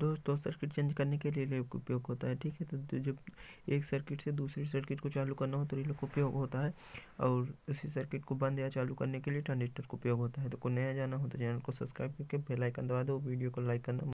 दोस्तों circuit change करने के लिए रिले का उपयोग होता है ठीक है तो, तो जब एक सर्किट से दूसरी सर्किट को चालू करना हो तो रिले का उपयोग होता है और उसी सर्किट को बंद या चालू करने के लिए ट्रांजिस्टर का उपयोग होता है तो कोई नया जाना हो तो चैनल को सब्सक्राइब करके बेल आइकन दबा दो वीडियो को लाइक करना